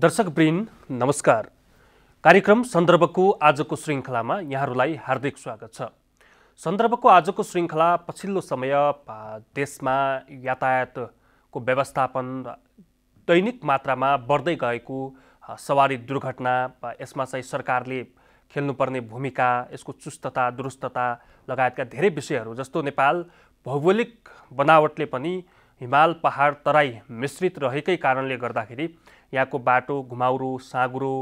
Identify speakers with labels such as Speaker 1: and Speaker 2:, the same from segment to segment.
Speaker 1: दर्शक ब्रिन नमस्कार कार्यक्रम सन्दर्भको आजको श्रृङ्खलामा यहाँहरूलाई हार्दिक स्वागत छ सन्दर्भको आजको श्रृङ्खला पछिल्लो समय देशमा यातायातको व्यवस्थापन दैनिक मात्रामा बढ्दै गएको सवारी दुर्घटना यसमा चाहिँ सरकारले खेल्नुपर्ने भूमिका यसको चुस्तता दुरुस्तता लगायतका धेरै विषयहरू जस्तो नेपाल भौगोलिक बनावटले पनि हिमाल पहाड तराई मिश्रित रहेकै कारणले गर्दाखेरि यहाँको बाटो घुमाउरो साँगुरो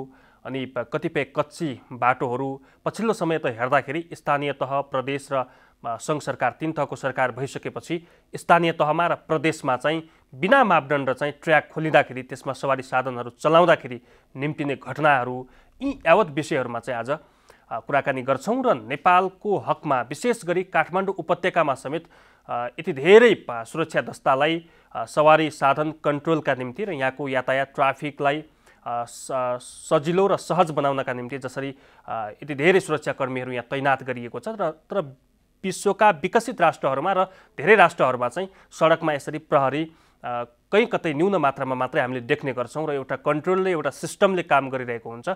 Speaker 1: अनि कतिपय कच्ची बाटोहरू पछिल्लो समय त हेर्दाखेरि स्थानीय तह प्रदेश र सङ्घ सरकार तिन तहको सरकार भइसकेपछि स्थानीय तहमा र प्रदेशमा चाहिँ बिना मापदण्ड चाहिँ ट्र्याक खोलिँदाखेरि त्यसमा सवारी साधनहरू चलाउँदाखेरि निम्तिने घटनाहरू यी यावत विषयहरूमा चाहिँ आज कुराकानी गर्छौँ र नेपालको हकमा विशेष गरी काठमाडौँ उपत्यकामा समेत यति धेरै सुरक्षा दस्तालाई सवारी साधन कन्ट्रोलका निम्ति र यहाँको यातायात ट्राफिकलाई सजिलो र सहज बनाउनका निम्ति जसरी यति धेरै सुरक्षाकर्मीहरू यहाँ तैनात गरिएको छ र तर विश्वका विकसित राष्ट्रहरूमा र धेरै राष्ट्रहरूमा चाहिँ सडकमा यसरी प्रहरी कहीँ कतै न्यून मात्रामा मात्रै हामीले देख्ने गर्छौँ र एउटा कन्ट्रोलले एउटा सिस्टमले काम गरिरहेको हुन्छ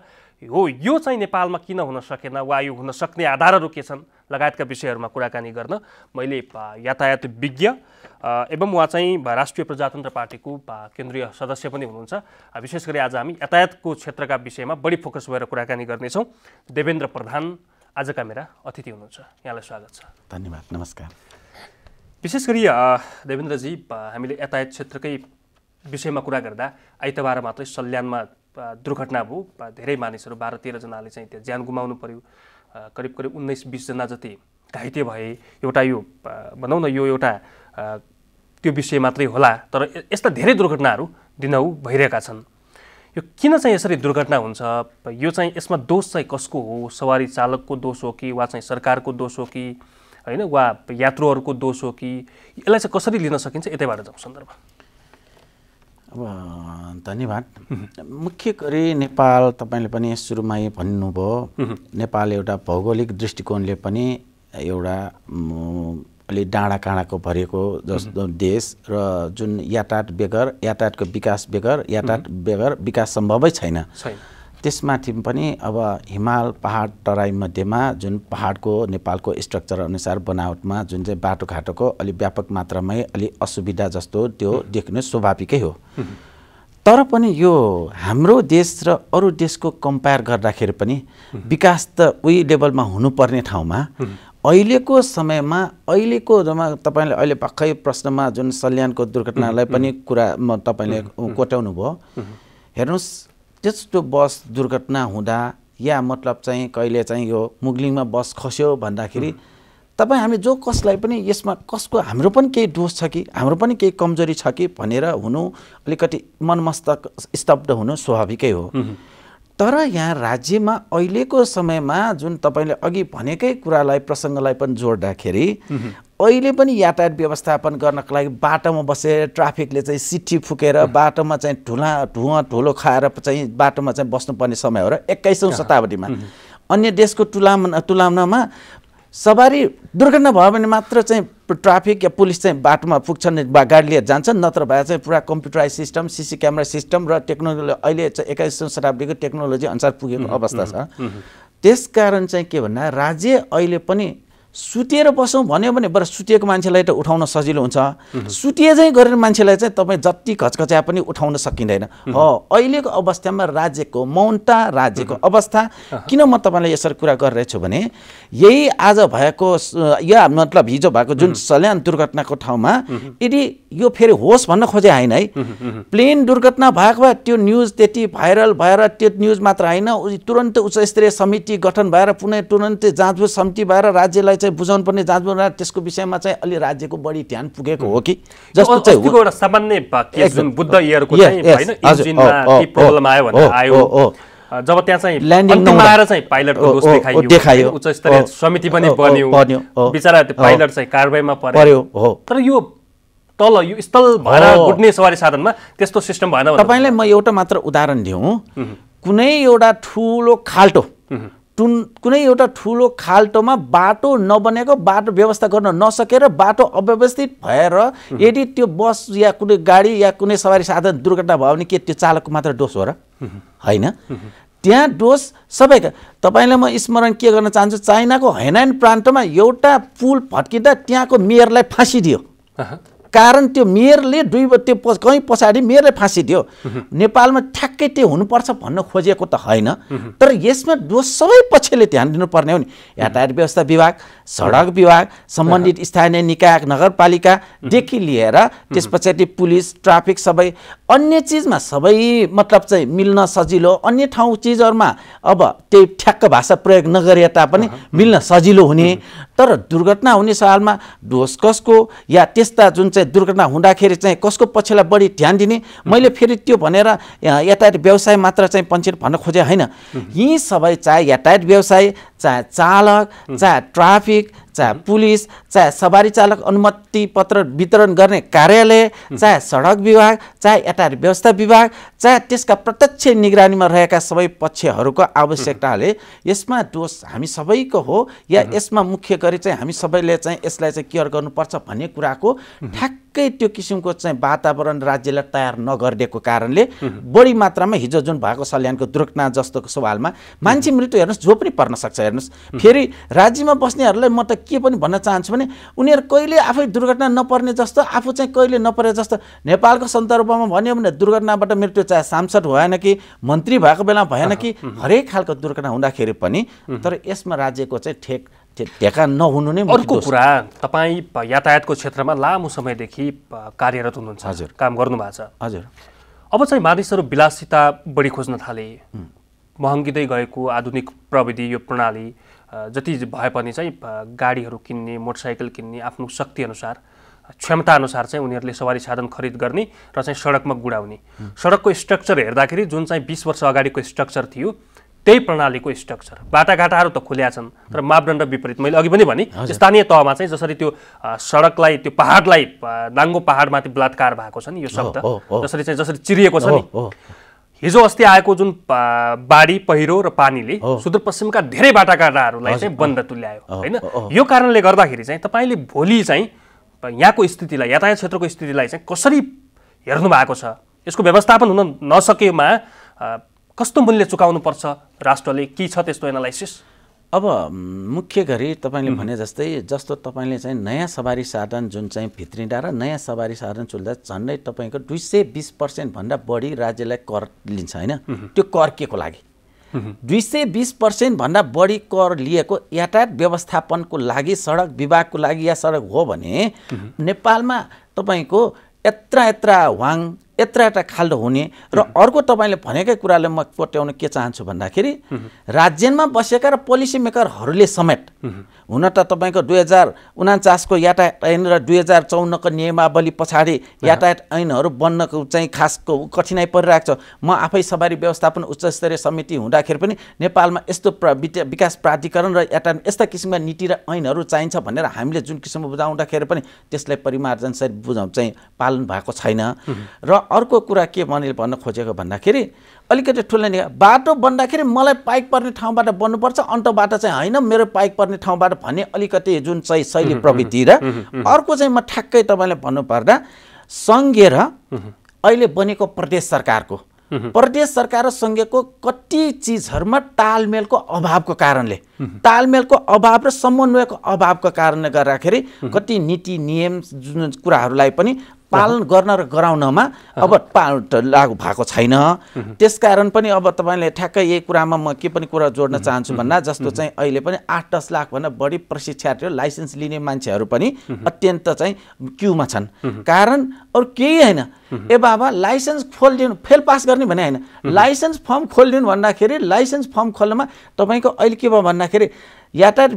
Speaker 1: हो यो चाहिँ नेपालमा किन हुन सकेन वा यो हुन सक्ने आधारहरू के छन् लगायतका विषयहरूमा कुराकानी गर्न मैले यातायात विज्ञ एवं उहाँ चाहिँ राष्ट्रिय प्रजातन्त्र पार्टीको केन्द्रीय सदस्य पनि हुनुहुन्छ विशेष गरी आज हामी यातायातको क्षेत्रका विषयमा बढी फोकस भएर कुराकानी गर्नेछौँ देवेन्द्र प्रधान आजका मेरा अतिथि हुनुहुन्छ यहाँलाई स्वागत छ
Speaker 2: धन्यवाद नमस्कार
Speaker 1: विशेष गरी देवेन्द्रजी हामीले यातायात क्षेत्रकै विषयमा कुरा गर्दा आइतबार मात्रै सल्यानमा दुर्घटना भयो धेरै मानिसहरू बाह्र तेह्रजनाले चाहिँ त्यहाँ ज्यान गुमाउनु पर्यो करिब करिब उन्नाइस बिसजना जति घाइते भए एउटा यो भनौँ न यो एउटा त्यो विषय मात्रै होला तर यस्ता धेरै दुर्घटनाहरू दिनहु भइरहेका छन् यो किन चाहिँ यसरी दुर्घटना हुन्छ यो चाहिँ यसमा दोष चाहिँ कसको हो सवारी चालकको दोष हो कि वा चाहिँ सरकारको दोष हो कि होइन वा यात्रुहरूको दोष हो कि यसलाई चाहिँ कसरी लिन सकिन्छ यतैबाट जाउँ सन्दर्भ
Speaker 2: अब धन्यवाद मुख्य गरी नेपाल तपाईँले पनि सुरुमै भन्नुभयो नेपाल एउटा भौगोलिक दृष्टिकोणले पनि एउटा अलि डाँडा काँडाको भरिएको जस्तो देश र जुन यातायात बेगर यातायातको विकास बेगर यातायात बेगर विकास सम्भवै छैन त्यसमाथि पनि अब हिमाल पहाड तराई मध्येमा जुन पहाडको नेपालको स्ट्रक्चर अनुसार बनावटमा जुन चाहिँ बाटोघाटोको अलिक व्यापक मात्रामै अलि असुविधा जस्तो त्यो देख्नु स्वाभाविकै हो तर पनि यो हाम्रो देश र अरू देशको कम्पेयर गर्दाखेरि पनि विकास त उही लेभलमा हुनुपर्ने ठाउँमा अहिलेको समयमा अहिलेको जमा तपाईँले अहिले भर्खरै प्रश्नमा जुन सल्यानको दुर्घटनालाई पनि कुरा म तपाईँले कोट्याउनु भयो हेर्नुहोस् त्यस्तो बस दुर्घटना हुँदा या मतलब चाहिँ कहिले चाहिँ यो मुगलिङमा बस खस्यो भन्दाखेरि तपाईँ हामी जो कसलाई पनि यसमा कसको हाम्रो पनि केही दोष छ कि हाम्रो पनि केही कमजोरी छ कि भनेर हुनु अलिकति मनमस्तक स्तब्ध हुनु स्वाभाविकै हो तर यहाँ राज्यमा अहिलेको समयमा जुन तपाईँले अघि भनेकै कुरालाई प्रसङ्गलाई पनि जोड्दाखेरि अहिले पनि यातायात व्यवस्थापन गर्नको लागि बाटोमा बसेर ट्राफिकले चाहिँ सिटी फुकेर बाटोमा चाहिँ ढुला ढुवा ढुलो खाएर चाहिँ बाटोमा चाहिँ बस्नुपर्ने समय हो र एक्काइसौँ शताब्दीमा अन्य देशको तुलाम तुलनामा सवारी दुर्घटना भयो भने मात्र चाहिँ ट्राफिक या पुलिस चाहिँ बाटोमा पुग्छन् वा गाडी लिएर जान्छन् नत्र भए चाहिँ पुरा computerise system CC camera system र टेक्नोलोजी अहिले चाहिँ एक्काइसौँ शताब्दीको टेक्नोलोजी अनुसार पुगेको अवस्था छ त्यस कारण चाहिँ के भन्दा राज्य अहिले पनि सुतेर बसौँ भन्यो भने बर सुतिएको मान्छेलाई त उठाउन सजिलो हुन्छ सुतिए चाहिँ गरेर मान्छेलाई चाहिँ तपाईँ जति खचखच्या पनि उठाउन सकिँदैन हो अहिलेको अवस्थामा राज्यको मौनता राज्यको अवस्था किन म तपाईँलाई यसरी कुरा गरिरहेछु भने यही आज भएको या मतलब हिजो भएको जुन सल्यान दुर्घटनाको ठाउँमा यदि यो फेरि होस् भन्न खोजे होइन है प्लेन दुर्घटना भएको भए त्यो न्युज त्यति भाइरल भएर त्यो न्युज मात्र होइन तुरन्त उच्च स्तरीय समिति गठन भएर पुनः तुरन्तै जाँचबुझ समिति भएर राज्यलाई चाहिँ बुझाउनु पर्ने दाजुभाइ त्यसको विषयमा चाहिँ अलि राज्यको बढी ध्यान
Speaker 1: पुगेको हो कि जस्तो चाहिँ एउटा सामान्य बुद्ध इयरको प्रब्लम आयो भने आयो जब त्यहाँ चाहिँ ल्यान्डिङ नआएर चाहिँ पाइलटको दोष देखाइयो देखाइयो उच्च स्तरीय समिति पनि बन्यो बिचरा त्यो पाइलट चाहिँ कारवाहीमा पर्यो हो तर यो तल यो स्थल भएर गुड्ने सवारी साधनमा त्यस्तो सिस्टम भएन तपाईँलाई म एउटा मात्र उदाहरण दिउँ
Speaker 2: कुनै एउटा ठुलो खाल्टो टुन कुनै एउटा ठुलो खाल्टोमा बाटो नबनेको बाटो व्यवस्था गर्न नसकेर बाटो अव्यवस्थित भएर यदि त्यो बस या कुनै गाडी या कुनै सवारी साधन दुर्घटना भयो भने के त्यो चालकको मात्र दोष हो र होइन त्यहाँ दोष सबैका तपाईँलाई म स्मरण के गर्न चाहन्छु चाइनाको हेनाइन प्रान्तमा एउटा पुल फट्किँदा त्यहाँको मेयरलाई फाँसी दियो कारण त्यो मेयरले दुई त्यो कहीँ पछाडि मेयरले फाँसी दियो नेपालमा ठ्याक्कै त्यो हुनुपर्छ भन्न खोजेको त होइन तर यसमा दोष सबै पक्षले ध्यान दिनुपर्ने हो नि यातायात व्यवस्था विभाग सडक विभाग सम्बन्धित स्थानीय निकाय नगरपालिकादेखि लिएर त्यस पछाडि पुलिस ट्राफिक सबै अन्य चिजमा सबै मतलब चाहिँ मिल्न सजिलो अन्य ठाउँ चिजहरूमा अब त्यही ठ्याक्क भाषा प्रयोग नगरे तापनि मिल्न सजिलो हुने तर दुर्घटना हुने सवालमा दोष कसको या त्यस्ता जुन चाहिँ चाहिँ दुर्घटना हुँदाखेरि चाहिँ कसको पक्षलाई बढी ध्यान दिने मैले फेरि त्यो भनेर यातायात व्यवसाय मात्र चाहिँ पञ्चित भन्न खोजेँ होइन यी सबै चाहे यातायात व्यवसाय चाहे चालक चाहे ट्राफिक चाहे पुलिस चाहे सवारी चालक अनुमति पत्र वितरण गर्ने कार्यालय चाहे सडक विभाग चाहे यातायात व्यवस्था विभाग चाहे त्यसका प्रत्यक्ष निगरानीमा रहेका सबै पक्षहरूको आवश्यकताले यसमा दोष हामी सबैको हो या यसमा मुख्य गरी चाहिँ हामी सबैले चाहिँ यसलाई चाहिँ केयर गर्नुपर्छ भन्ने कुराको ठ्याक्क ठिक्कै त्यो किसिमको चाहिँ वातावरण राज्यलाई तयार नगरिदिएको कारणले बढी मात्रामा हिजो जुन भएको सल्यानको दुर्घटना जस्तोको सवालमा मान्छे मृत्यु हेर्नुहोस् जो पनि पर्न सक्छ हेर्नुहोस् फेरि राज्यमा बस्नेहरूलाई म त के पनि भन्न चाहन्छु भने उनीहरू कहिले आफै दुर्घटना नपर्ने जस्तो आफू चाहिँ कहिले नपरे जस्तो नेपालको सन्दर्भमा भन्यो भने दुर्घटनाबाट मृत्यु चाहे सांसद भएन कि मन्त्री भएको बेला भएन कि हरेक खालको दुर्घटना हुँदाखेरि पनि तर यसमा राज्यको चाहिँ ठेक
Speaker 1: ढेका नहुनु नै अर्को कुरा तपाईँ यातायातको क्षेत्रमा लामो समयदेखि कार्यरत हुनुहुन्छ हजुर काम गर्नु भएको छ हजुर अब चाहिँ मानिसहरू विलासिता बढी खोज्न थाले महँगिँदै गएको आधुनिक प्रविधि यो प्रणाली जति भए पनि चाहिँ गाडीहरू किन्ने मोटरसाइकल किन्ने आफ्नो शक्तिअनुसार क्षमताअनुसार चाहिँ उनीहरूले सवारी साधन खरिद गर्ने र चाहिँ सडकमा गुडाउने सडकको स्ट्रक्चर हेर्दाखेरि जुन चाहिँ बिस वर्ष अगाडिको स्ट्रक्चर थियो त्यही प्रणालीको स्ट्रक्चर बाटाघाटाहरू त खुल्या छन् तर मापदण्ड विपरीत मैले अघि पनि भने स्थानीय तहमा चाहिँ जसरी त्यो सडकलाई त्यो पहाडलाई नाङ्गो पाहाडमाथि बलात्कार भएको छ नि यो शब्द जसरी चाहिँ जसरी चिरिएको छ नि हिजो अस्ति आएको जुन बाढी पहिरो र पानीले सुदूरपश्चिमका धेरै बाटाघाटाहरूलाई चाहिँ बन्द तुल्यायो होइन यो कारणले गर्दाखेरि चाहिँ तपाईँले भोलि चाहिँ यहाँको स्थितिलाई यातायात क्षेत्रको स्थितिलाई चाहिँ कसरी हेर्नु भएको छ यसको व्यवस्थापन हुन नसकेमा कस्तो मूल्य पर्छ राष्ट्रले के छ त्यस्तो एनालाइसिस
Speaker 2: अब मुख्य गरी तपाईँले भने जस्तै जस्तो तपाईँले चाहिँ नयाँ सवारी साधन जुन चाहिँ भित्रिँदा र नयाँ सवारी साधन चुल्दा झन्डै तपाईँको दुई सय बिस पर्सेन्टभन्दा बढी राज्यलाई कर लिन्छ होइन त्यो कर के को लागि दुई सय बिस पर्सेन्टभन्दा बढी कर लिएको यातायात व्यवस्थापनको लागि सडक विभागको लागि या सडक हो भने नेपालमा तपाईँको यत्र यत्र वाङ यत्र यता खाल्डो हुने र अर्को तपाईँले भनेकै कुराले म पट्याउन के चाहन्छु भन्दाखेरि राज्यमा बसेका र पोलिसी मेकरहरूले समेत हुन त तपाईँको दुई हजार उनाचासको यातायात ऐन र दुई हजार चौन्नको नियमावली पछाडि यातायात ऐनहरू बन्नको चाहिँ खासको कठिनाइ परिरहेको छ म आफै सवारी व्यवस्थापन उच्चस्तरीय समिति हुँदाखेरि पनि नेपालमा यस्तो प्र विकास प्राधिकरण र यातायात यस्ता किसिमका नीति र ऐनहरू चाहिन्छ भनेर हामीले जुन किसिमको बुझाउँदाखेरि पनि त्यसलाई परिमार्जन सहित बुझाउ चाहिँ पालन भएको छैन र अर्को कुरा के मैले भन्न खोजेको भन्दाखेरि अलिकति ठुलो नि बाटो बन्दाखेरि मलाई पाइक पर्ने ठाउँबाट बन्नुपर्छ अन्तबाट चाहिँ होइन मेरो पाइक पर्ने ठाउँबाट भन्ने अलिकति जुन चाहिँ शैली प्रविधि र अर्को चाहिँ म ठ्याक्कै तपाईँलाई भन्नुपर्दा सङ्घीय र अहिले बनेको प्रदेश सरकारको प्रदेश सरकार र सङ्घीयको कति चिजहरूमा तालमेलको अभावको कारणले तालमेलको अभाव र समन्वयको अभावको कारणले गर्दाखेरि कति नीति नियम जुन कुराहरूलाई पनि पालन गर्न र गराउनमा अब पा लागु भएको छैन त्यसकारण पनि अब तपाईँले ठ्याक्कै यही कुरामा म के पनि कुरा जोड्न चाहन्छु भन्दा जस्तो चाहिँ अहिले पनि आठ दस लाखभन्दा बढी प्रशिक्षार्थीहरू लाइसेन्स लिने मान्छेहरू पनि अत्यन्त चाहिँ क्युमा छन् कारण अरू केही होइन ए बाबा लाइसेन्स खोलिदिनु फेल पास गर्ने भने होइन लाइसेन्स फर्म खोलिदिनु भन्दाखेरि लाइसेन्स फर्म खोल्नमा तपाईँको अहिले के भयो भन्दाखेरि यातायात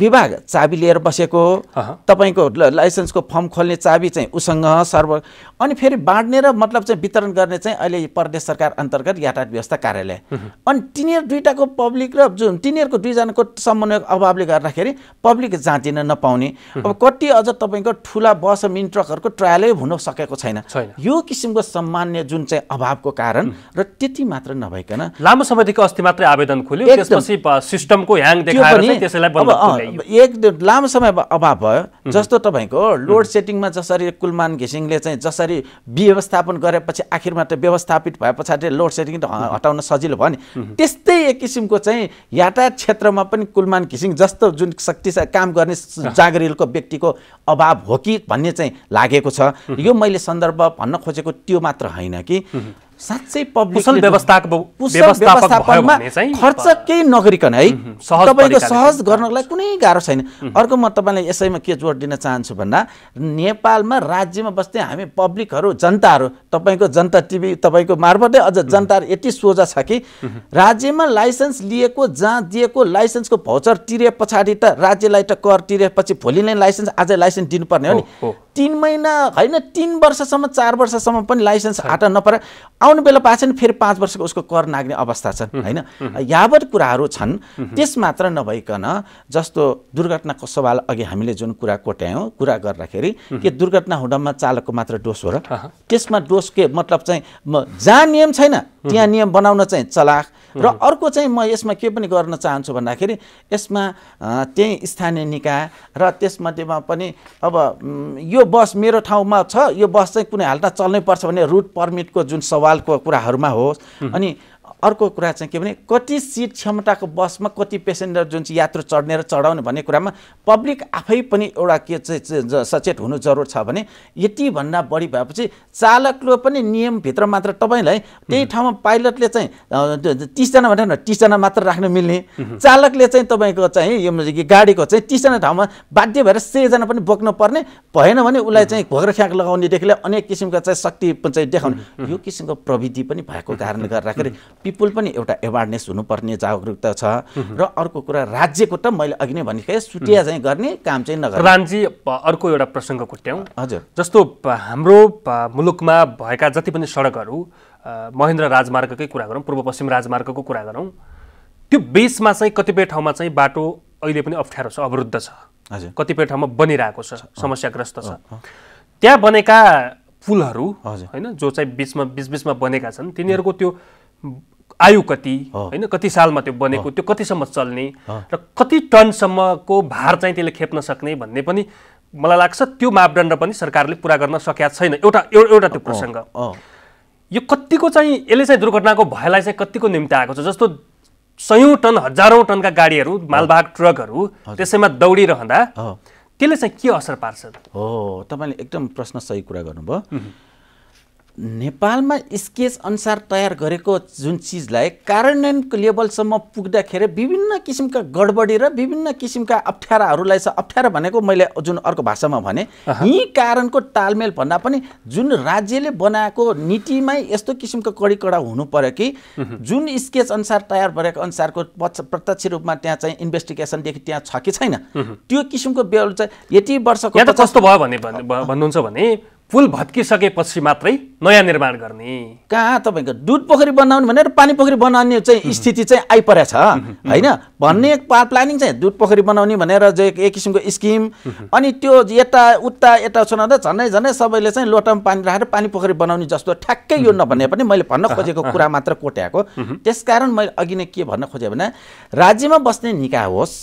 Speaker 2: विभाग चाबी लिएर बसेको हो तपाईँको लाइसेन्सको फर्म खोल्ने चाबी चाहिँ उसँग सर्व अनि फेरि बाँड्ने र मतलब चाहिँ वितरण गर्ने चाहिँ अहिले प्रदेश सरकार अन्तर्गत यातायात व्यवस्था कार्यालय अनि तिनीहरू दुइटाको पब्लिक र जुन तिनीहरूको दुईजनाको समन्वय अभावले गर्दाखेरि पब्लिक जाँचिन नपाउने अब कति अझ तपाईँको ठुला बस मिन ट्रकहरूको ट्रायलै हुन सकेको छैन यो किसिमको सामान्य जुन चाहिँ अभावको कारण र त्यति मात्र नभइकन लामो
Speaker 1: समयदेखि अस्ति मात्रै आवेदन खोल्यो सिस्टमको ह्याङ
Speaker 2: एक लामो समय अभाव भयो जस्तो तपाईँको लोड सेटिङमा जसरी कुलमान घिसिङले चाहिँ जसरी व्यवस्थापन गरेपछि आखिरमा त व्यवस्थापित भए पछाडि लोड सेडिङ त हटाउन सजिलो भयो नि त्यस्तै एक किसिमको चाहिँ यातायात क्षेत्रमा पनि कुलमान घिसिङ जस्तो जुन शक्ति काम गर्ने जागरिलको व्यक्तिको अभाव हो कि भन्ने चाहिँ लागेको छ यो मैले सन्दर्भ भन्न खोजेको त्यो मात्र होइन कि साँच्चै पब्लिक व्यवस्थापनमा खर्च केही नगरिकन है तपाईँको सहज गर्नलाई कुनै गाह्रो छैन अर्को म तपाईँलाई यसैमा के जोड दिन चाहन्छु भन्दा नेपालमा राज्यमा बस्ने हामी पब्लिकहरू जनताहरू तपाईँको जनता टिभी तपाईँको मार्फतै अझ जनताहरू यति सोझा छ कि राज्यमा लाइसेन्स लिएको जहाँ दिएको लाइसेन्सको भौचर तिरे पछाडि त राज्यलाई त कर तिरेपछि भोलि नै लाइसेन्स आज लाइसेन्स दिनुपर्ने हो नि तिन महिना होइन तिन वर्षसम्म चार वर्षसम्म पनि लाइसेन्स हाट नपरा आउने बेला पाएछ भने फेरि पाँच वर्षको उसको कर नाग्ने अवस्था छ होइन यावत कुराहरू छन् त्यस मात्र नभइकन जस्तो दुर्घटनाको सवाल अघि हामीले जुन कुरा कोट्यायौँ कुरा गर्दाखेरि त्यो दुर्घटना हुँदामा चालकको मात्र दोष हो र त्यसमा दोष के मतलब चाहिँ जहाँ नियम छैन त्यहाँ नियम बनाउन चाहिँ चलाख र अर्को चाहिँ म यसमा के पनि गर्न चाहन्छु भन्दाखेरि यसमा त्यही स्थानीय निकाय र त्यसमध्येमा पनि अब यो बस मेरो ठाउँमा छ यो बस चाहिँ कुनै हालतमा चल्नै पर्छ भने रुट पर्मिटको जुन सवालको कुराहरूमा होस् अनि अर्को कुरा चाहिँ के भने कति सिट क्षमताको बसमा कति पेसेन्जर जुन चाहिँ यात्रु चढ्ने र चढाउने भन्ने कुरामा पब्लिक आफै पनि एउटा के चाहिँ सचेत हुनु जरुर छ भने यतिभन्दा बढी भएपछि चालकले पनि नियमभित्र मात्र तपाईँलाई त्यही ठाउँमा पाइलटले चाहिँ तिसजना भनेर न तिसजना मात्र राख्न मिल्ने चालकले चाहिँ तपाईँको चाहिँ यो गाडीको चाहिँ तिसजना ठाउँमा बाध्य भएर सयजना पनि बोक्नु पर्ने भएन भने उसलाई चाहिँ घोग्रो फ्याँक लगाउनेदेखि अनेक किसिमको चाहिँ शक्ति चाहिँ देखाउने यो किसिमको प्रविधि पनि भएको कारणले गर्दाखेरि पुल पनि एउटा एवारनेस हुनुपर्ने जागरुकता छ र अर्को कुरा राज्यको त मैले अघि नै भनिसकेँ सुटिया
Speaker 1: चाहिँ गर्ने काम चाहिँ नगर प्रधानजी अर्को एउटा प्रसङ्ग कुट्याउँ हजुर जस्तो हाम्रो मुलुकमा भएका जति पनि सडकहरू महेन्द्र राजमार्गकै कुरा गरौँ पूर्व पश्चिम राजमार्गको कुरा गरौँ त्यो बेसमा चाहिँ कतिपय ठाउँमा चाहिँ बाटो अहिले पनि अप्ठ्यारो छ अवरुद्ध छ हजुर कतिपय ठाउँमा बनिरहेको छ समस्याग्रस्त छ त्यहाँ बनेका पुलहरू होइन जो चाहिँ बिचमा बिचबिचमा बनेका छन् तिनीहरूको त्यो आयु कति होइन कति सालमा त्यो बनेको त्यो कतिसम्म चल्ने र कति टनसम्मको भार चाहिँ त्यसले खेप्न सक्ने भन्ने पनि मलाई लाग्छ त्यो मापदण्ड पनि सरकारले पुरा गर्न सकेका छैन एउटा एउटा त्यो प्रसङ्ग यो कतिको चाहिँ यसले चाहिँ दुर्घटनाको भयलाई चाहिँ कतिको निम्ति आएको छ जस्तो सयौँ टन हजारौँ टनका गाडीहरू मालवाहक ट्रकहरू त्यसैमा दौडिरहँदा त्यसले चाहिँ के असर पार्छ
Speaker 2: हो तपाईँले एकदम प्रश्न सही कुरा गर्नुभयो नेपालमा स्केच अनुसार तयार गरेको जुन चिजलाई कार्यान्वयनको लेभलसम्म पुग्दाखेरि विभिन्न किसिमका गडबडी र विभिन्न किसिमका अप्ठ्याराहरूलाई छ अप्ठ्यारा भनेको मैले जुन अर्को भाषामा भने यी कारणको तालमेल भन्दा पनि जुन राज्यले बनाएको नीतिमै यस्तो किसिमको कडी कडा हुनु पर्यो कि जुन स्केच अनुसार तयार भएको अनुसारको प्रत्यक्ष रूपमा त्यहाँ चाहिँ इन्भेस्टिगेसनदेखि त्यहाँ छ कि छैन
Speaker 1: त्यो किसिमको बेल चाहिँ यति वर्षको कस्तो भयो भने भन्नुहुन्छ भने पुल भत्किसकेपछि मात्रै नयाँ निर्माण गर्ने कहाँ तपाईँको दुध पोखरी बनाउने भनेर पानी पोखरी
Speaker 2: बनाउने चाहिँ स्थिति चाहिँ आइपरेछ छ होइन भन्ने पा प्लानिङ चाहिँ दुध पोखरी बनाउने भनेर जे एक किसिमको स्किम अनि त्यो यता उता यता सुनाउँदा झन्डै झन्डै सबैले चाहिँ लोटामा पानी राखेर पानी पोखरी बनाउने जस्तो ठ्याक्कै यो नभने पनि मैले भन्न खोजेको कुरा मात्र कोट्याएको त्यसकारण मैले अघि नै के भन्न खोजेँ भने राज्यमा बस्ने निकाय होस्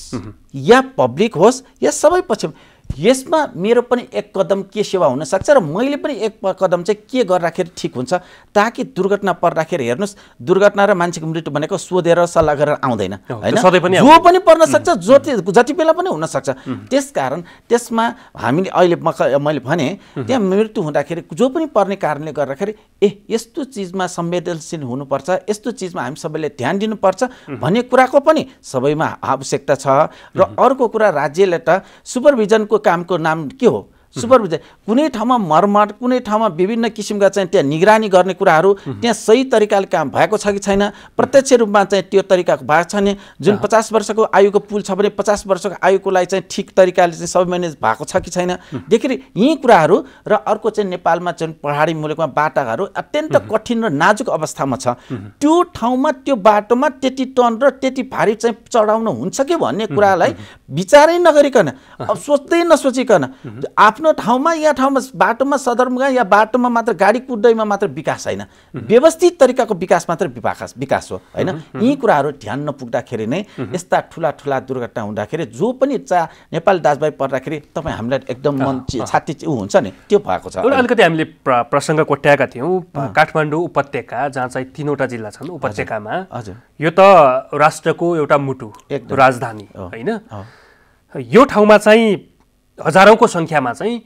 Speaker 2: या पब्लिक होस् या सबै पक्ष यसमा मेरो पनि एक कदम के सेवा हुनसक्छ र मैले पनि एक कदम चाहिँ के गर्दाखेरि ठिक हुन्छ ताकि दुर्घटना पर्दाखेरि हेर्नुहोस् दुर्घटना र मान्छेको मृत्यु भनेको सोधेर सल्लाह गरेर आउँदैन होइन जो पनि पर्न सक्छ जो जति बेला पनि हुनसक्छ त्यसकारण त्यसमा हामीले अहिले मैले भने त्यहाँ मृत्यु हुँदाखेरि जो पनि पर्ने कारणले गर्दाखेरि ए यस्तो चिजमा संवेदनशील हुनुपर्छ यस्तो चिजमा हामी सबैले ध्यान दिनुपर्छ भन्ने कुराको पनि सबैमा आवश्यकता छ र अर्को कुरा राज्यले त सुपरभिजनको कामको नाम के हो सुपरभिजन कुनै ठाउँमा मर्मत कुनै ठाउँमा विभिन्न किसिमका चाहिँ त्यहाँ निगरानी गर्ने कुराहरू त्यहाँ सही तरिकाले काम भएको छ कि छैन प्रत्यक्ष रूपमा चाहिँ त्यो तरिकाको भएको छ भने जुन पचास वर्षको आयुको पुल छ भने पचास वर्षको आयुको लागि चाहिँ ठिक तरिकाले चाहिँ सबै म्यानेज भएको छ कि छैन देखि यी कुराहरू र अर्को चाहिँ नेपालमा चाहिँ पहाडी मुलुकमा बाटाहरू अत्यन्त कठिन र नाजुक अवस्थामा छ त्यो ठाउँमा त्यो बाटोमा त्यति टन र त्यति भारी चाहिँ चढाउनु हुन्छ कि भन्ने कुरालाई विचारै नगरिकन अब सोच्दै नसोचिकन आफ्नो आफ्नो ठाउँमा या ठाउँमा बाटोमा सदरमुगा या बाटोमा मात्र गाडी कुद्दैमा मात्र विकास होइन व्यवस्थित तरिकाको विकास मात्र विकास विकास हो होइन यी कुराहरू ध्यान नपुग्दाखेरि नै यस्ता ठुला ठुला दुर्घटना हुँदाखेरि जो पनि चा
Speaker 1: नेपाल दाजुभाइ पर्दाखेरि तपाईँ हामीलाई एकदम मन छाती ऊ हुन्छ नि त्यो भएको छ अलिकति हामीले प्रसङ्ग कोट्याएका थियौँ काठमाडौँ उपत्यका जहाँ चाहिँ तिनवटा जिल्ला छन् उपत्यकामा हजुर यो त राष्ट्रको एउटा मुटु राजधानी होइन यो ठाउँमा चाहिँ हजारौँको सङ्ख्यामा चाहिँ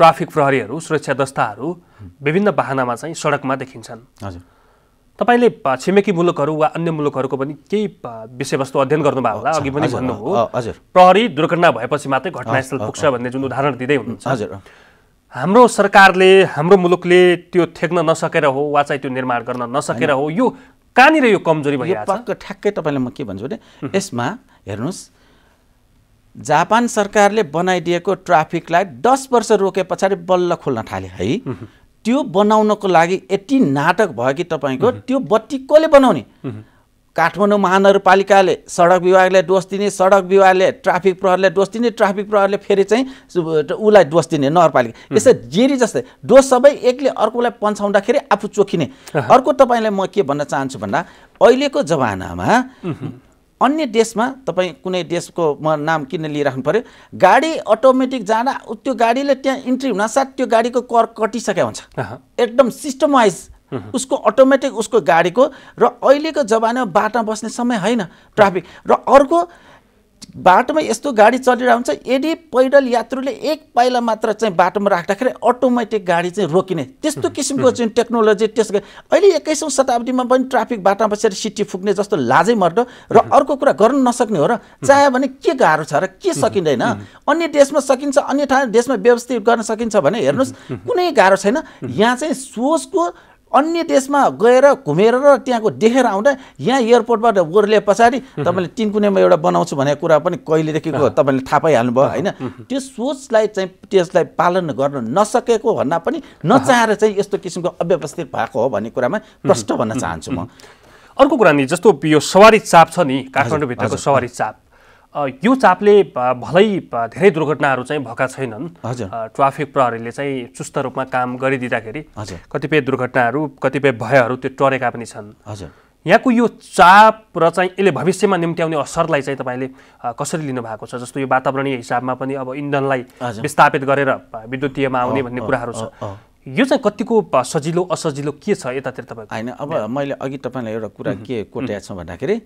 Speaker 1: ट्राफिक प्रहरीहरू सुरक्षा दस्ताहरू विभिन्न वाहनामा चाहिँ सडकमा देखिन्छन् हजुर तपाईँले छिमेकी मुलुकहरू वा अन्य मुलुकहरूको पनि केही विषयवस्तु अध्ययन गर्नुभयो होला अघि पनि भन्नुभयो हजुर प्रहरी दुर्घटना भएपछि मात्रै घटनास्थल पुग्छ भन्ने जुन उदाहरण दिँदै हुनुहुन्छ हजुर हाम्रो सरकारले हाम्रो मुलुकले त्यो ठेक्न नसकेर हो वा चाहिँ त्यो निर्माण गर्न नसकेर हो यो कहाँनिर यो कमजोरी भयो ठ्याक्कै तपाईँलाई म के भन्छु भने यसमा हेर्नुहोस् जापान
Speaker 2: सरकारले बनाइदिएको ट्राफिकलाई दस वर्ष रोके पछाडि बल्ल खोल्न थाले है त्यो बनाउनको लागि यति नाटक भयो कि तपाईँको त्यो बत्ती कसले बनाउने काठमाडौँ महानगरपालिकाले सडक विभागले दोष दिने सडक विभागले ट्राफिक प्रहरले दोष दिने ट्राफिक प्रहरले फेरि चाहिँ उसलाई दोष दिने नगरपालिका यसै जेरी जस्तै डोस सबै एकले अर्कोलाई पन्छाउँदाखेरि आफू चोखिने अर्को तपाईँलाई म के भन्न चाहन्छु भन्दा अहिलेको जमानामा अन्य देशमा तपाईँ कुनै देशको म नाम किन लिइराख्नु पऱ्यो गाडी अटोमेटिक जाँदा त्यो गाडीले त्यहाँ इन्ट्री साथ त्यो गाडीको कर कटिसकेको हुन्छ एकदम सिस्टमाइज उसको अटोमेटिक उसको गाडीको र अहिलेको जमानामा बाटोमा बस्ने समय होइन ट्राफिक र अर्को बाटोमा यस्तो गाडी हुन्छ यदि पैदल यात्रुले एक पाइला मात्र चाहिँ बाटोमा राख्दाखेरि अटोमेटिक गाडी चाहिँ रोकिने त्यस्तो किसिमको चाहिँ टेक्नोलोजी त्यस अहिले एक्काइसौँ शताब्दीमा पनि ट्राफिक बाटोमा बसेर सिटी फुक्ने जस्तो लाजै मर्दो र अर्को कुरा गर्न नसक्ने हो र चाह्यो भने के गाह्रो छ र के सकिँदैन अन्य देशमा सकिन्छ अन्य ठाउँ देशमा व्यवस्थित गर्न सकिन्छ भने हेर्नुहोस् कुनै गाह्रो छैन यहाँ चाहिँ सोचको अन्य देशमा गएर घुमेर र त्यहाँको देखेर आउँदा यहाँ एयरपोर्टबाट ओर्ले पछाडि तपाईँले तिनकुनेमा एउटा बनाउँछु भनेको कुरा पनि कहिलेदेखिको तपाईँले थाहा पाइहाल्नु भयो होइन त्यो सोचलाई चाहिँ त्यसलाई पालन गर्न नसकेको भन्दा पनि नचाहेर
Speaker 1: चाहिँ यस्तो किसिमको अव्यवस्थित भएको हो भन्ने कुरामा प्रष्ट भन्न चाहन्छु म अर्को कुरा नि जस्तो यो सवारी चाप छ नि काठमाडौँभित्रको सवारी चाप यो चापले भलै धेरै दुर्घटनाहरू चाहिँ भएका छैनन् ट्राफिक प्रहरीले चाहिँ चुस्त रूपमा काम गरिदिँदाखेरि कतिपय दुर्घटनाहरू कतिपय भयहरू त्यो टरेका पनि छन् यहाँको यो चाप र चाहिँ यसले भविष्यमा निम्त्याउने असरलाई चाहिँ तपाईँले कसरी लिनुभएको छ जस्तो यो वातावरणीय हिसाबमा पनि अब इन्धनलाई विस्थापित गरेर विद्युतीयमा आउने भन्ने कुराहरू छ यो चाहिँ कतिको सजिलो असजिलो के छ यतातिर तपाईँ होइन अब मैले अघि तपाईँलाई एउटा कुरा के कोट्याएको
Speaker 2: छ भन्दाखेरि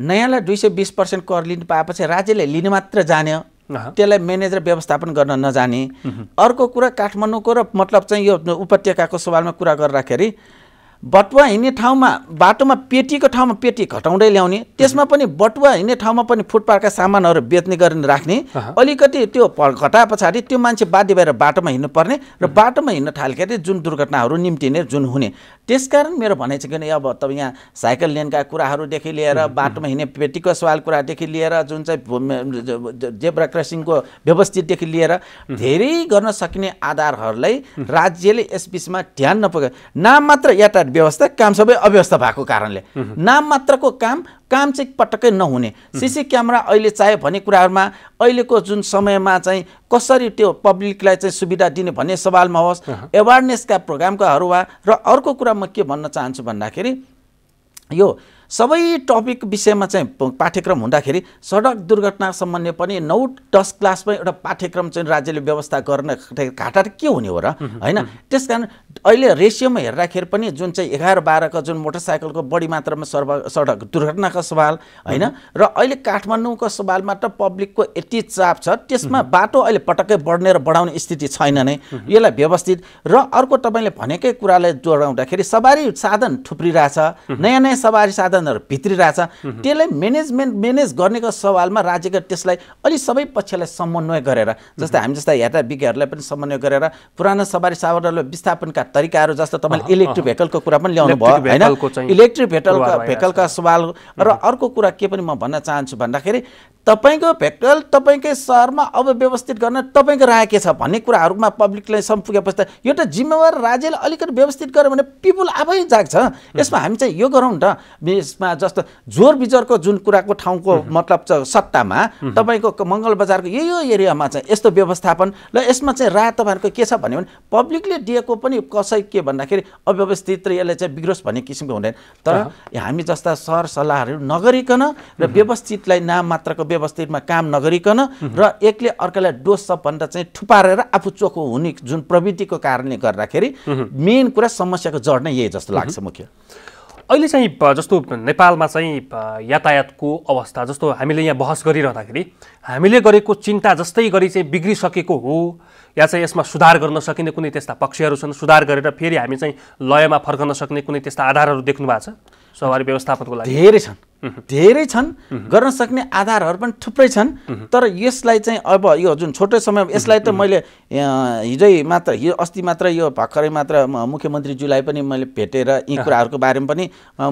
Speaker 2: नयाँलाई दुई सय बिस पर्सेन्ट कर लिनु पाएपछि राज्यले लिन मात्र जाने त्यसलाई म्यानेज र व्यवस्थापन गर्न नजाने अर्को कुरा काठमाडौँको र मतलब चाहिँ यो उपत्यकाको सवालमा कुरा गर्दाखेरि बटुवा हिँड्ने ठाउँमा बाटोमा पेटीको ठाउँमा पेटी घटाउँदै ल्याउने त्यसमा पनि बटुवा हिँड्ने ठाउँमा पनि फुटपाथका सामानहरू बेच्ने गरेर राख्ने अलिकति त्यो घटाए पछाडि त्यो मान्छे बाध्य भएर बाटोमा हिँड्नुपर्ने र बाटोमा हिँड्न थाल्दाखेरि जुन दुर्घटनाहरू निम्तिने जुन हुने त्यसकारण मेरो भनाइ छ किन अब तपाईँ यहाँ साइकल लेनका कुराहरूदेखि लिएर बाटोमा हिँड्ने पेटीको सवाल कुरादेखि लिएर जुन चाहिँ जेब्रा क्रसिङको व्यवस्थितदेखि लिएर धेरै गर्न सकिने आधारहरूलाई राज्यले यस बिचमा ध्यान नपुग्यो नाम मात्र यातायात व्यवस्था काम सबै अव्यवस्था भएको कारणले नाम मात्रको काम काम चाहिँ पटक्कै नहुने सिसी क्यामेरा अहिले चाहे भन्ने कुराहरूमा अहिलेको जुन समयमा चाहिँ कसरी त्यो पब्लिकलाई चाहिँ सुविधा दिने भन्ने सवालमा होस् एवारनेसका प्रोग्रामकाहरू वा र अर्को कुरा म के भन्न चाहन्छु भन्दाखेरि यो सबै टपिक विषयमा चाहिँ पाठ्यक्रम हुँदाखेरि सडक दुर्घटना सम्बन्धी पनि नौ दस क्लासमै एउटा पाठ्यक्रम चाहिँ राज्यले व्यवस्था गर्न घाटा के हुने हो र होइन त्यस कारण अहिले रेसियोमा हेर्दाखेरि पनि जुन चाहिँ एघार बाह्रको जुन मोटरसाइकलको बढी मात्रामा सर्व सडक दुर्घटनाको सवाल होइन र अहिले काठमाडौँको सवालमा त पब्लिकको यति चाप छ त्यसमा बाटो अहिले पटक्कै बढ्ने र बढाउने स्थिति छैन नै यसलाई व्यवस्थित र अर्को तपाईँले भनेकै कुरालाई जोडाउँदाखेरि सवारी साधन थुप्रिरहेछ नयाँ नयाँ सवारी साधन योगदानहरू भित्रिरहेछ त्यसलाई म्यानेजमेन्ट म्यानेज गर्नेको सवालमा राज्यको त्यसलाई अलि सबै पक्षलाई समन्वय गरेर जस्तै हामी जस्ता हेर्दा विज्ञहरूलाई पनि समन्वय गरेर पुरानो सवारी सावारहरूलाई विस्थापनका तरिकाहरू जस्तो तपाईँले इलेक्ट्रिक भेकलको कुरा पनि ल्याउनु भयो होइन इलेक्ट्रिक भेटलका भेकलका सवाल र अर्को कुरा के पनि म भन्न चाहन्छु भन्दाखेरि तपाईँको भेकल तपाईँकै सहरमा अब व्यवस्थित गर्न तपाईँको राय के छ भन्ने कुराहरूमा पब्लिकलाई सम्पुगेपछि त यो त जिम्मेवार राज्यले अलिकति व्यवस्थित गर्यो भने पिपुल आफै जाग्छ यसमा हामी चाहिँ यो गरौँ न त्यसमा जस्तो जोर बिजोरको जुन कुराको ठाउँको मतलब छ सट्टामा तपाईँको मङ्गल बजारको यही यो एरियामा चाहिँ यस्तो व्यवस्थापन र यसमा चाहिँ राय तपाईँहरूको के छ भन्यो भने पब्लिकले दिएको पनि कसै के भन्दाखेरि अव्यवस्थित र यसलाई चाहिँ बिग्रोस् भन्ने किसिमको हुँदैन तर हामी जस्ता सरसल्लाहहरू नगरिकन र व्यवस्थितलाई नाम मात्रको व्यवस्थितमा काम नगरिकन र एकले अर्कालाई डोस सबभन्दा चाहिँ थुपारेर आफू चोखो हुने जुन प्रविधिको कारणले गर्दाखेरि
Speaker 1: मेन कुरा समस्याको जड नै यही जस्तो लाग्छ मुख्य अहिले चाहिँ जस्तो नेपालमा चाहिँ यातायातको अवस्था जस्तो हामीले यहाँ बहस गरिरहँदाखेरि हामीले गरेको चिन्ता जस्तै गरी चाहिँ बिग्रिसकेको हो या चाहिँ यसमा सुधार गर्न सकिने कुनै त्यस्ता पक्षहरू छन् सुधार गरेर फेरि हामी चाहिँ लयमा फर्कन सक्ने कुनै त्यस्ता आधारहरू देख्नु भएको छ सवारी व्यवस्थापनको लागि धेरै छन् धेरै छन् गर्न सक्ने आधारहरू पनि थुप्रै छन् तर यसलाई चाहिँ
Speaker 2: अब यो जुन छोटो समय यसलाई त मैले हिजै मात्र हिजो अस्ति मात्र यो भर्खरै मात्र मुख्यमन्त्रीज्यूलाई पनि मैले भेटेर यी कुराहरूको बारेमा पनि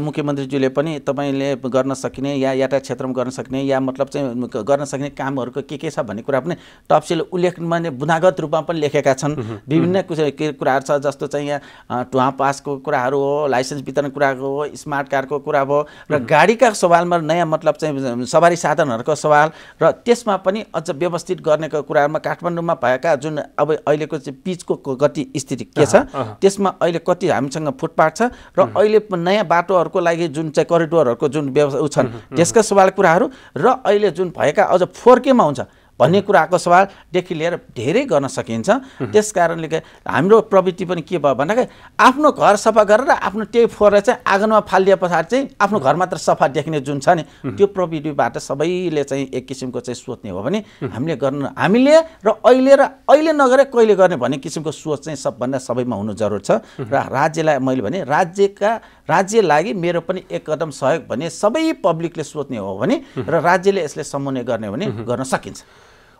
Speaker 2: मुख्यमन्त्रीज्यूले पनि तपाईँले गर्न सकिने या यातायात क्षेत्रमा गर्न सक्ने या मतलब चाहिँ गर्न सक्ने कामहरूको के के छ भन्ने कुरा पनि उल्लेख उल्लेखमा बुनागत रूपमा पनि लेखेका छन् विभिन्न कुराहरू छ जस्तो चाहिँ यहाँ टुवा पासको कुराहरू हो लाइसेन्स वितरण कुराको हो स्मार्ट कारको कुरा भयो र गाडीका सवालमा नयाँ मतलब चाहिँ सवारी साधनहरूको सवाल र त्यसमा पनि अझ व्यवस्थित गर्नेको कुराहरूमा काठमाडौँमा भएका जुन अब अहिलेको चाहिँ पिचको गति स्थिति के छ त्यसमा अहिले कति हामीसँग फुटपाथ छ र अहिले नयाँ बाटोहरूको लागि जुन चाहिँ करिडोरहरूको जुन व्यवस्था छन् त्यसका सवाल कुराहरू र अहिले जुन भएका अझ फोर केमा हुन्छ भन्ने कुराको सवालदेखि लिएर धेरै गर्न सकिन्छ त्यस कारणले हाम्रो प्रवृत्ति पनि के भयो भन्दाखेरि आफ्नो घर सफा गरेर आफ्नो त्यही फोहोर चाहिँ आँगनमा फालिए पछाडि चाहिँ आफ्नो घर मात्र सफा देख्ने जुन छ नि त्यो प्रवृत्तिबाट सबैले चाहिँ एक किसिमको चाहिँ सोच्ने हो भने हामीले गर्न हामीले र अहिले र अहिले नगरे कहिले गर्ने भन्ने किसिमको सोच चाहिँ सबभन्दा सबैमा हुनु जरुर छ र राज्यलाई मैले भने राज्यका राज्य लागि मेरो पनि एकदम सहयोग भने
Speaker 1: सबै पब्लिकले सोच्ने हो भने र राज्यले यसले समन्वय गर्ने हो भने गर्न सकिन्छ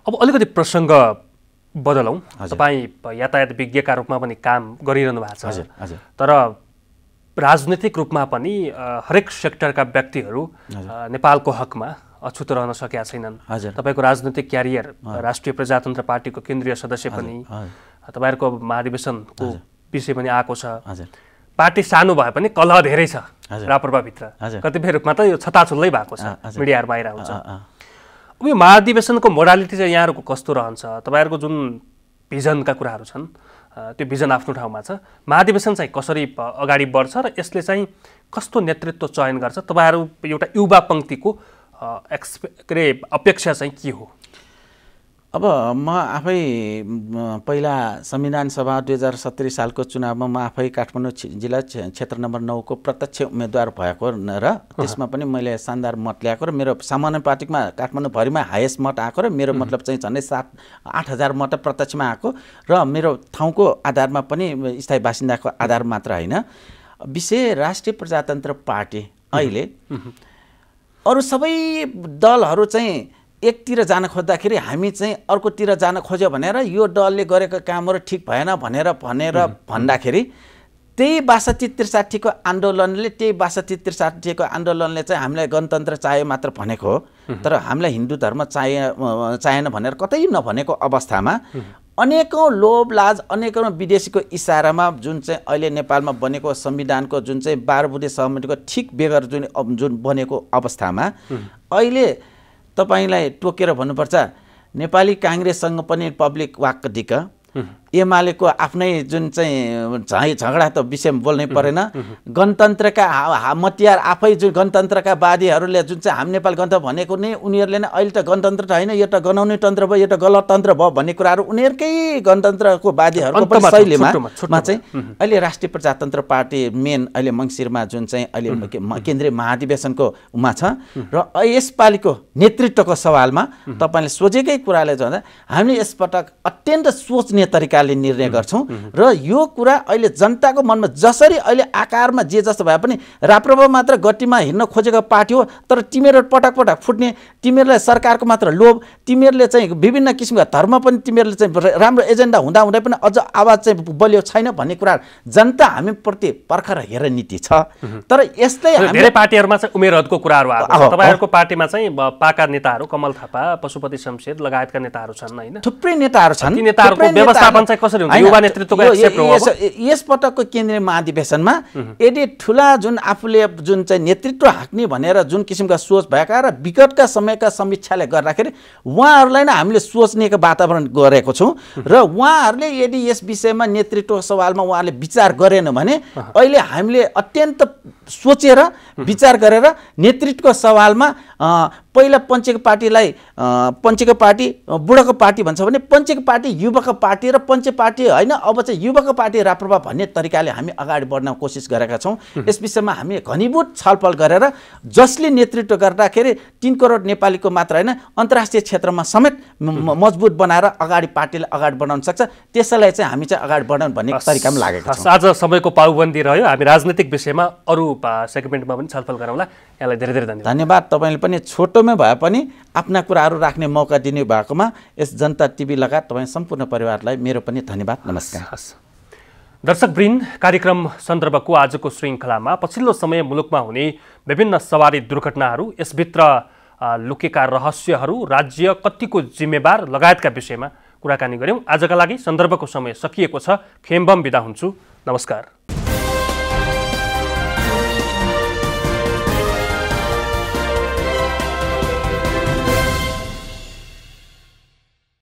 Speaker 1: अब अलिकति प्रसङ्ग बदलौँ तपाईँ यातायात विज्ञका रूपमा पनि काम गरिरहनु भएको छ तर राजनीतिक रूपमा पनि हरेक सेक्टरका व्यक्तिहरू नेपालको हकमा अछुत रहन सकेका छैनन् तपाईँको राजनीतिक क्यारियर राष्ट्रिय प्रजातन्त्र पार्टीको केन्द्रीय सदस्य पनि तपाईँहरूको महाधिवेशनको विषय पनि आएको छ पार्टी सानो भए पनि कलह धेरै छ रापरपाभित्र कतिपय रूपमा त यो छताछुल्लै भएको छ मिडियाहरू बाहिर हुन्छ अब यो महाधिवेशनको मोडालिटी चाहिँ यहाँहरूको कस्तो रहन्छ तपाईँहरूको जुन भिजनका कुराहरू छन् त्यो भिजन आफ्नो ठाउँमा छ महाधिवेशन चाहिँ कसरी अगाडि बढ्छ र यसले चाहिँ कस्तो नेतृत्व चयन गर्छ तपाईँहरू एउटा युवा पङ्क्तिको एक्सपे के अरे अपेक्षा चाहिँ के हो
Speaker 2: अब म आफै पहिला संविधान सभा दुई हजार सत्तरी सालको चुनावमा म आफै काठमाडौँ जिल्ला क्षेत्र नम्बर नौको प्रत्यक्ष उम्मेद्वार भएको र त्यसमा पनि मैले शानदार मत ल्याएको र मेरो सामान्य पार्टीमा काठमाडौँभरिमा हाइएस्ट मत आएको र मेरो मतलब चाहिँ झन्डै सात आठ हजार मत प्रत्यक्षमा आएको र मेरो ठाउँको आधारमा पनि स्थायी बासिन्दाको आधार मात्र होइन विशेष राष्ट्रिय प्रजातन्त्र पार्टी अहिले अरू सबै दलहरू चाहिँ एकतिर जान खोज्दाखेरि हामी चाहिँ अर्कोतिर जान खोज्यो भनेर यो दलले गरेको कामहरू ठिक भएन भनेर भनेर भन्दाखेरि त्यही बासठी त्रिसाठीको आन्दोलनले त्यही बासठी त्रिसाठीको आन्दोलनले चाहिँ हामीलाई गणतन्त्र चाहियो मात्र भनेको हो तर हामीलाई हिन्दू धर्म चाहे चाहेन भनेर कतै नभनेको अवस्थामा अनेकौँ लोभ लाज अनेकौँ विदेशीको इसारामा जुन चाहिँ अहिले नेपालमा बनेको संविधानको जुन चाहिँ बाह्र बुधे सहमतिको ठिक बेगर जुन जुन बनेको अवस्थामा अहिले तपाईँलाई टोकेर भन्नुपर्छ नेपाली काङ्ग्रेससँग पनि पब्लिक वाक्क दिक्क एमालेको आफ्नै जुन चाहिँ झै झगडा त विषयमा बोल्नै परेन गणतन्त्रका मतियार आफै जुन गणतन्त्रका वादीहरूले जुन चाहिँ हामी नेपाल गणतन्त्र भनेको नै उनीहरूले नै अहिले त गणतन्त्र त होइन यो त गनाउने तन्त्र भयो यो त गलतन्त्र भयो भन्ने कुराहरू उनीहरूकै गणतन्त्रको वादीहरू शैलीमा चाहिँ अहिले राष्ट्रिय प्रजातन्त्र पार्टी मेन अहिले मङ्सिरमा जुन चाहिँ अहिले केन्द्रीय महाधिवेशनको उमा छ र यसपालिको नेतृत्वको सवालमा तपाईँले सोझेकै कुराले जाँदा हामी यसपटक अत्यन्त सोच्ने तरिका सरकारले निर्णय गर्छौँ र यो कुरा अहिले जनताको मनमा जसरी अहिले आकारमा जे जस्तो भए पनि राप्रभा मात्र गतिमा हिँड्न खोजेको पार्टी हो तर तिमीहरू पटक पटक फुट्ने तिमीहरूलाई सरकारको मात्र लोभ तिमीहरूले चाहिँ विभिन्न किसिमका धर्म पनि तिमीहरूले चाहिँ राम्रो एजेन्डा हुँदा हुँदै पनि अझ आवाज चाहिँ बलियो छैन भन्ने कुरा
Speaker 1: जनता हामीप्रति पर्खर हेर्ने नीति छ तर यस्तै धेरै पार्टीहरूमा चाहिँ उमेर कुराहरू तपाईँहरूको पार्टीमा चाहिँ पाका नेताहरू कमल थापा पशुपति शमशेर लगायतका नेताहरू छन् होइन
Speaker 2: थुप्रै नेताहरू छन् व्यवस्थापन चाहिँ कसरी हुन्छ युवा नेतृत्वको यसपटकको केन्द्रीय महाधिवेशनमा यदि ठुला जुन आफूले जुन चाहिँ नेतृत्व हाँक्ने भनेर जुन किसिमका सोच भएका र विगतका समयका समीक्षाले गर्दाखेरि उहाँहरूलाई नै हामीले सोच्नेको वातावरण गरेको छौँ र उहाँहरूले यदि यस विषयमा नेतृत्व सवालमा उहाँहरूले विचार गरेन भने अहिले हामीले अत्यन्त सोचेर विचार गरेर नेतृत्वको सवालमा पहिला पञ्चेको पार्टीलाई पञ्चेको पार्टी बुढाको पार्टी भन्छ भने पञ्चेको पार्टी युवाको पार्टी र प्रपञ्च पार्टी होइन अब चाहिँ युवाको पार्टी राप्रपा भन्ने तरिकाले हामी अगाडि बढ्न कोसिस गरेका छौँ यस विषयमा हामी घनीभूत छलफल गरेर जसले नेतृत्व गर्दाखेरि तिन करोड नेपालीको मात्र होइन अन्तर्राष्ट्रिय क्षेत्रमा समेत मजबुत
Speaker 1: बनाएर अगाडि पार्टीलाई अगाडि बढाउन सक्छ त्यसैलाई चाहिँ हामी चाहिँ अगाडि बढाउन भन्ने तरिकामा लागेको छ आज समयको पाबन्दी रह्यो हामी राजनैतिक विषयमा अरू सेगमेन्टमा पनि छलफल गरौँला यसलाई धेरै धेरै धन्यवाद धन्यवाद तपाईँले पनि छोटोमै भए पनि आफ्ना कुराहरू राख्ने मौका दिने भएकोमा यस जनता टिभी लगायत तपाईँ सम्पूर्ण परिवारलाई मेरो पनि धन्यवाद नमस्कार हस् दर्शकवृन्द कार्यक्रम सन्दर्भको आजको श्रृङ्खलामा पछिल्लो समय मुलुकमा हुने विभिन्न सवारी दुर्घटनाहरू यसभित्र लुकेका रहस्यहरू राज्य कतिको जिम्मेवार लगायतका विषयमा कुराकानी गऱ्यौँ आजका लागि सन्दर्भको समय सकिएको छ खेम्बम बिदा हुन्छु नमस्कार